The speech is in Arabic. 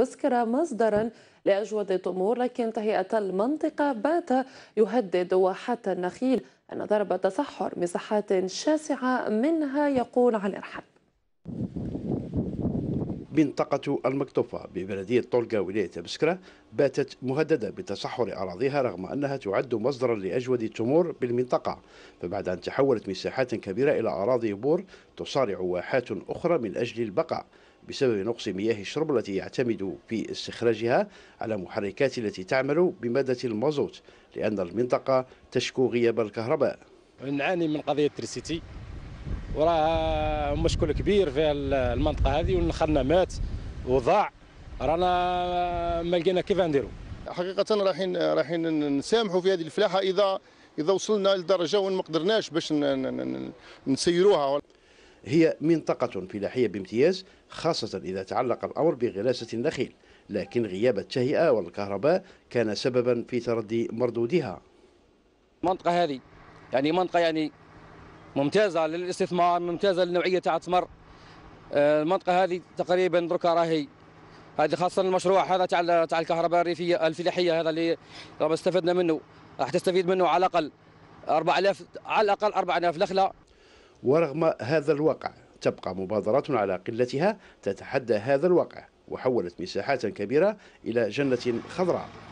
بسكرة مصدرا لأجود طمور لكن تهيئة المنطقة بات يهدد وحتى النخيل أن ضرب تصحر مساحات شاسعة منها يقول على الحد منطقة المكتوفة ببلدية طولقة ولاية بسكرة باتت مهددة بتصحر أراضيها رغم أنها تعد مصدرا لأجود التمور بالمنطقة فبعد أن تحولت مساحات كبيرة إلى أراضي بور تصارع واحات أخرى من أجل البقاء بسبب نقص مياه الشرب التي يعتمد في استخراجها على محركات التي تعمل بمادة المازوت لأن المنطقة تشكو غياب الكهرباء نعاني من قضية تريسيتي وراها مشكل كبير في المنطقه هذه والنخلنا مات وضاع رانا ما لقينا كيف نديروا حقيقه رايحين رايحين نسامحوا في هذه الفلاحه اذا اذا وصلنا لدرجه ما قدرناش باش نسيروها هي منطقة فلاحية بامتياز خاصة إذا تعلق الأمر بغلاسة النخيل لكن غياب التهيئة والكهرباء كان سببا في تردي مردودها المنطقة هذه يعني منطقة يعني ممتازه للاستثمار ممتازه للنوعيه تاع التمر آه، المنطقه هذه تقريبا دركا راهي هذه خاصه المشروع هذا تاع تاع الكهرباء الريفيه الفلاحيه هذا اللي راه استفدنا منه راح تستفيد منه على الاقل 4000 على الاقل 4000 نخله ورغم هذا الواقع تبقى مبادرات على قلتها تتحدى هذا الواقع وحولت مساحات كبيره الى جنه خضراء